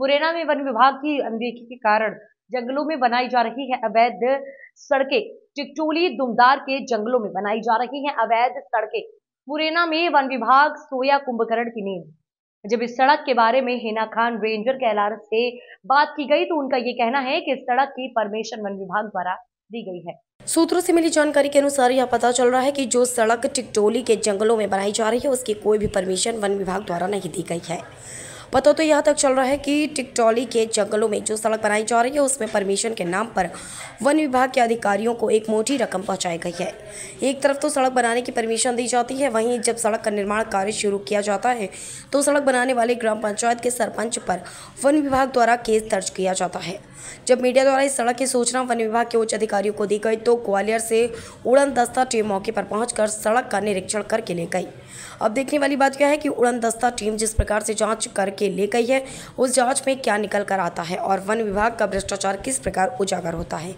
मुरैना में वन विभाग की अनदेखी के कारण जंगलों में बनाई जा रही है अवैध सड़कें टिकटोली दुमदार के जंगलों में बनाई जा रही है अवैध सड़कें मुरैना में वन विभाग सोया कुंभकर्ण की नींद जब इस सड़क के बारे में हेना खान रेंजर कैलारस से बात की गई तो उनका ये कहना है कि सड़क की परमिशन वन विभाग द्वारा दी गई है सूत्रों से मिली जानकारी के अनुसार यह पता चल रहा है कि जो सड़क टिकटोली के जंगलों में बनाई जा रही है उसकी कोई भी परमिशन वन विभाग द्वारा नहीं दी गई है पता तो यहाँ तक चल रहा है कि टिकटोली के जंगलों में जो सड़क बनाई जा रही है उसमें परमिशन के नाम पर वन विभाग के अधिकारियों को एक मोटी रकम पहुँचाई गई है एक तरफ तो सड़क बनाने की परमिशन दी जाती है वहीं जब सड़क का निर्माण कार्य शुरू किया जाता है तो सड़क बनाने वाले ग्राम पंचायत के सरपंच पर वन विभाग द्वारा केस दर्ज किया जाता है जब मीडिया द्वारा इस सड़क की सूचना वन विभाग के उच्च अधिकारियों को दी गई तो ग्वालियर से उड़न दस्ता टीम मौके पर पहुंचकर सड़क का निरीक्षण करके ले गई अब देखने वाली बात क्या है कि उड़न दस्ता टीम जिस प्रकार से जांच कर करके ले गई है उस जांच में क्या निकल कर आता है और वन विभाग का भ्रष्टाचार किस प्रकार उजागर होता है